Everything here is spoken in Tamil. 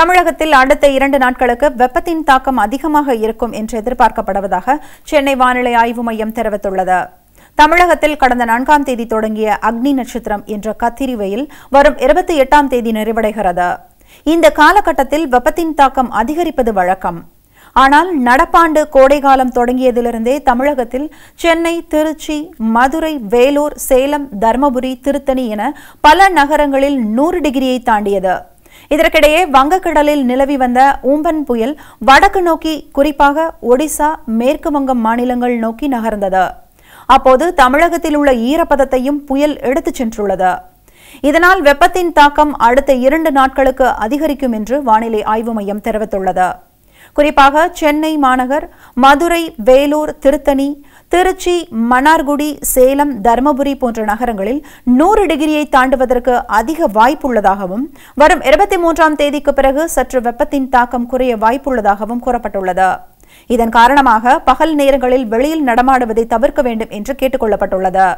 தமிழகத்தில் அடுத்த இரண்டு நாட்களுக்கு வெப்பத்தின் தாக்கம் அதிகமாக இருக்கும் என்று எதிர்பார்க்கப்படுவதாக சென்னை வானிலை ஆய்வு மையம் தெரிவித்துள்ளது தமிழகத்தில் கடந்த நான்காம் தேதி தொடங்கிய அக்னி நட்சத்திரம் என்ற வெயில் வரும் இருபத்தி எட்டாம் தேதி நிறைவடைகிறது இந்த காலகட்டத்தில் வெப்பத்தின் தாக்கம் அதிகரிப்பது வழக்கம் ஆனால் நடப்பாண்டு கோடைகாலம் தொடங்கியதிலிருந்தே தமிழகத்தில் சென்னை திருச்சி மதுரை வேலூர் சேலம் தருமபுரி திருத்தணி என பல நகரங்களில் நூறு டிகிரியை தாண்டியது இதற்கிடையே வங்கக்கடலில் நிலவி வந்த ஊம்பன் புயல் வடக்கு நோக்கி குறிப்பாக ஒடிசா மேற்கு வங்கம் மாநிலங்கள் நோக்கி நகர்ந்தது அப்போது தமிழகத்தில் உள்ள ஈரப்பதத்தையும் புயல் எடுத்துச் சென்றுள்ளது இதனால் வெப்பத்தின் தாக்கம் அடுத்த இரண்டு நாட்களுக்கு அதிகரிக்கும் என்று வானிலை ஆய்வு மையம் தெரிவித்துள்ளது குறிப்பாக சென்னை மாநகர் மதுரை வேலூர் திருத்தணி திருச்சி மன்னார்குடி சேலம் தருமபுரி போன்ற நகரங்களில் நூறு டிகிரியை தாண்டுவதற்கு அதிக வாய்ப்புள்ளதாகவும் வரும் இருபத்தி மூன்றாம் தேதிக்கு பிறகு சற்று வெப்பத்தின் தாக்கம் குறைய வாய்ப்புள்ளதாகவும் கூறப்பட்டுள்ளது இதன் காரணமாக பகல் நேரங்களில் வெளியில் நடமாடுவதை தவிர்க்க வேண்டும் என்று கேட்டுக் கொள்ளப்பட்டுள்ளது